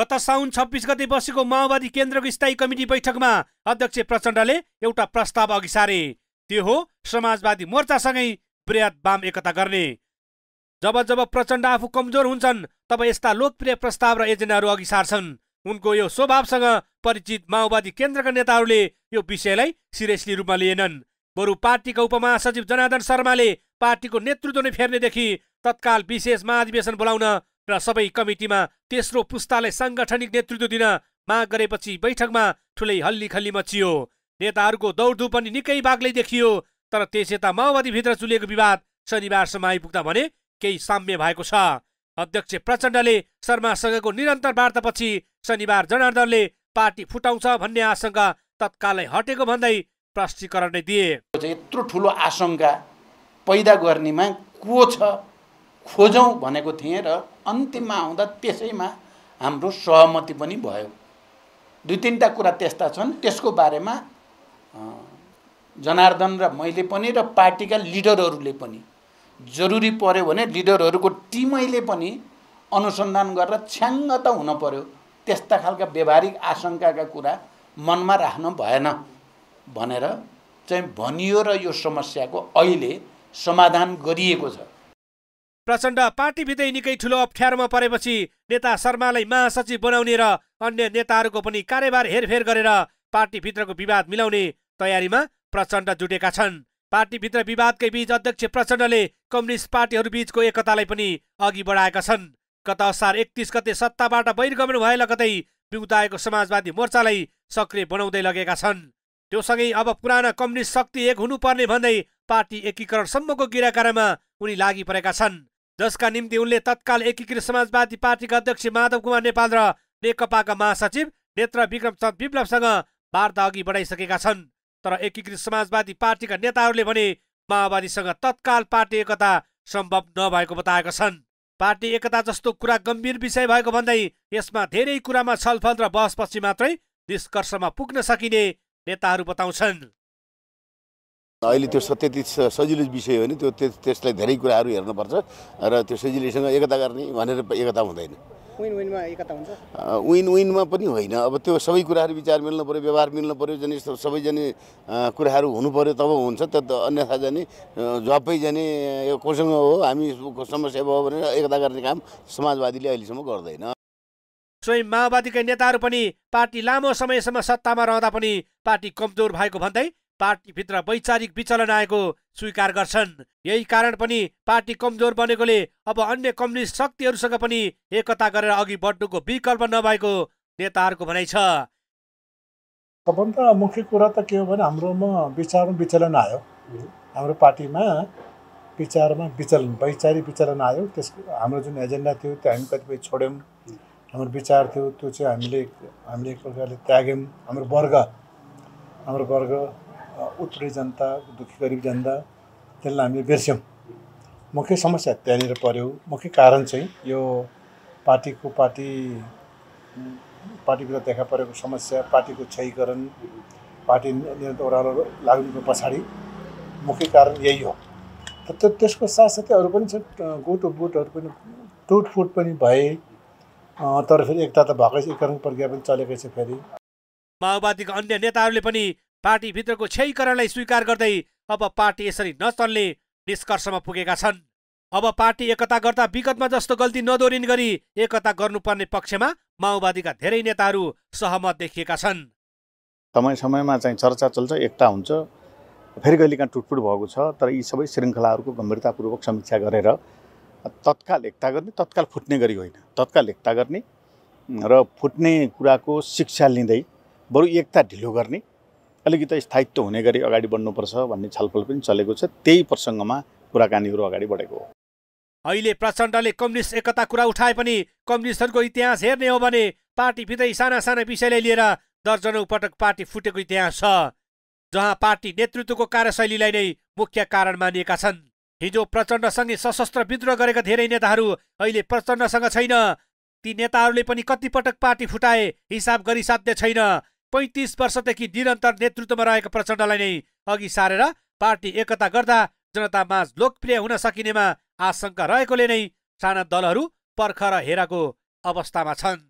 गत साउन छब्बिस गते बसेको माओवादी केन्द्रको स्थायी कमिटी बैठकमा अध्यक्ष प्रचण्डले एउटा प्रस्ताव अघि सारे त्यो हो समाजवादी मोर्चासँगै वृहत वाम एकता गर्ने जब जब प्रचण्ड आफू कमजोर हुन्छन् तब यस्ता लोकप्रिय प्रस्ताव र एजेन्डाहरू अघि सार्छन् उनको यो स्वभावसँग परिचित माओवादी केन्द्रका नेताहरूले यो विषयलाई सिरियसली रूपमा लिएनन् बरु पार्टीका उपमहासचिव जनार्दन शर्माले पार्टीको नेतृत्व नै फेर्नेदेखि तत्काल विशेष महाधिवेशन बोलाउन र सबै कमिटीमा तेस्रो पुस्तालाई साङ्गठनिक नेतृत्व दिन माग गरेपछि बैठकमा ठुलै हल्ली खल्ली मचियो नेताहरूको दौडधु पनि निकै बाग्लै देखियो तर त्यस यता माओवादीभित्र चुलिएको विवाद शनिबारसम्म आइपुग्दा भने केही साम्य भएको छ अध्यक्ष प्रचण्डले शर्मासँगको निरन्तर वार्तापछि शनिबार जनार्दनले पार्टी फुटाउँछ भन्ने आशंका तत्कालै हटेको भन्दै प्रष्टीकरण नै दिए यत्रो ठुलो आशंका पैदा गर्नेमा को छ खोजौँ भनेको थिएँ र अन्तिममा आउँदा त्यसैमा हाम्रो सहमति पनि भयो दुई तिनवटा कुरा त्यस्ता छन् त्यसको बारेमा जनार्दन र मैले पनि र पार्टीका लिडरहरूले पनि जरुरी पऱ्यो भने लिडरहरूको टिमैले पनि अनुसन्धान गरेर छ्याङ्ग त हुन पर्यो त्यस्ता खालका व्यवहारिक आशङ्काका कुरा मनमा राख्न भएन भनेर चाहिँ भनियो र यो समस्याको अहिले समाधान गरिएको छ प्रचण्ड पार्टीभित्रै निकै ठुलो अप्ठ्यारोमा परेपछि नेता शर्मालाई महासचिव बनाउने र अन्य नेताहरूको पनि कार्यभार हेरफेर गरेर पार्टीभित्रको विवाद मिलाउने तयारीमा प्रचण्ड जुटेका छन् पार्टीभित्र विवादकै बीच अध्यक्ष प्रचण्डले कम्युनिस्ट पार्टीहरूबीचको एकतालाई पनि अघि बढाएका छन् गत असार एकतिस गते सत्ताबाट बहिर्गमन भए लगतै बिउताएको समाजवादी मोर्चालाई सक्रिय बनाउँदै लगेका छन् त्योसँगै अब पुराना कम्युनिस्ट शक्ति एक हुनुपर्ने भन्दै पार्टी एकीकरणसम्मको गिराकारामा उनी लागि परेका छन् जसका निम्ति उनले तत्काल एकीकृत समाजवादी पार्टीका अध्यक्ष माधव कुमार नेपाल र नेकपाका महासचिव नेत्र विक्रमचन्द विप्लवसँग वार्ता अघि बढाइसकेका छन् तर एकीकृत समाजवादी पार्टीका नेताहरूले भने माओवादीसँग तत्काल पार्टी एकता सम्भव नभएको बताएका छन् पार्टी एकता जस्तो कुरा गम्भीर विषय भएको भन्दै यसमा धेरै कुरामा छलफल र बहसपछि मात्रै निष्कर्षमा पुग्न सकिने नेताहरू बताउँछन् अहिले त्यो सत्य त्यति सजिलो विषय हो नि त्यो त्यसलाई धेरै कुराहरू हेर्नुपर्छ र त्यो सजिलैसँग एकता गर्ने भनेर एकता हुँदैन विन विनमा पनि होइन अब त्यो सबै कुराहरू विचार मिल्नु पऱ्यो व्यवहार मिल्नु पऱ्यो जाने सबै सबैजना कुराहरू हुनु पऱ्यो तब हुन्छ त अन्यथा जाने जबै जाने यो कोसँग हो हामी समस्या भयो भने एकता गर्ने काम समाजवादीले अहिलेसम्म गर्दैन स्वयं माओवादीका नेताहरू पनि पार्टी लामो समयसम्म सत्तामा रहँदा पनि पार्टी कमजोर भएको भन्दै पार्टीभित्र वैचारिक विचलन आएको स्वीकार गर्छन् यही कारण पनि पार्टी कमजोर बनेकोले अब अन्य कम्युनिस्ट शक्तिहरूसँग पनि एकता गरेर अघि बढ्नुको विकल्प नभएको नेताहरूको भनाइ छ सबभन्दा मुख्य कुरा त के हो भने हाम्रोमा विचारमा विचलन आयो हाम्रो पार्टीमा विचारमा विचलन वैचारिक विचलन आयो त्यस हाम्रो जुन एजेन्डा थियो त्यो हामी कतिपय छोड्यौँ हाम्रो विचार थियो त्यो चाहिँ हामीले हामीले एक प्रकारले त्याग्यौँ हाम्रो वर्ग हाम्रो वर्ग उत्तरी जनता दुःखी गरिब जनता त्यसलाई हामीले बिर्स्यौँ मुख्य समस्या त्यहाँनिर पऱ्यो मुख्य कारण चाहिँ यो पार्टीको पार्टी पार्टीभित्र देखा परेको समस्या पार्टीको क्षयीकरण पार्टी निरन्तर ओह्रालो लाग्नुको पछाडि मुख्य कारण यही हो त त्यसको साथसाथै अरू पनि छ गोटो बुटहरू पनि टुटफुट पनि भए तर फेरि एकता त भएकै छ एकीकरण प्रक्रिया पनि चलेकै छ फेरि माओवादीका अन्य नेताहरूले पनि पार्टीभित्रको क्षयीकरणलाई स्वीकार गर्दै अब पार्टी यसरी नचल्ने निष्कर्षमा पुगेका छन् अब पार्टी एकता गर्दा विगतमा जस्तो गल्ती नदोरिन गरी एकता गर्नुपर्ने पक्षमा माओवादीका धेरै नेताहरू सहमत देखिएका छन् समय समयमा चाहिँ चर्चा चल्छ एकता हुन्छ फेरि कहिलेकाहीँ टुटफुट भएको छ तर यी सबै श्रृङ्खलाहरूको गम्भीरतापूर्वक समीक्षा गरेर तत्काल एकता गर्ने तत्काल फुट्ने गरी होइन तत्काल एकता गर्ने र फुट्ने कुराको शिक्षा लिँदै बरु एकता ढिलो गर्ने अलिकति स्थायित्व हुने गरी अगाडि बढ्नुपर्छ भन्ने छलफल पनि चलेको छ त्यही प्रसङ्गमा कुराकानीहरू अगाडि बढेको हो अहिले प्रचण्डले कम्युनिस्ट एकता कुरा उठाए पनि कम्युनिस्टहरूको इतिहास हेर्ने हो भने पार्टीभित्रै साना साना विषयलाई लिएर दर्जनौ पटक पार्टी फुटेको इतिहास छ जहाँ पार्टी नेतृत्वको कार्यशैलीलाई नै मुख्य कारण मानिएका छन् हिजो प्रचण्डसँगै सशस्त्र विद्रोह गरेका धेरै नेताहरू अहिले प्रचण्डसँग छैन ती नेताहरूले पनि कतिपटक पार्टी फुटाए हिसाब गरी साध्य छैन पैँतिस वर्षदेखि निरन्तर नेतृत्वमा रहेको प्रचण्डलाई नै अघि सारेर पार्टी एकता गर्दा जनतामाझ लोकप्रिय हुन सकिनेमा आशंका रहेकोले नै साना दलहरू पर्खर हेराको अवस्थामा छन्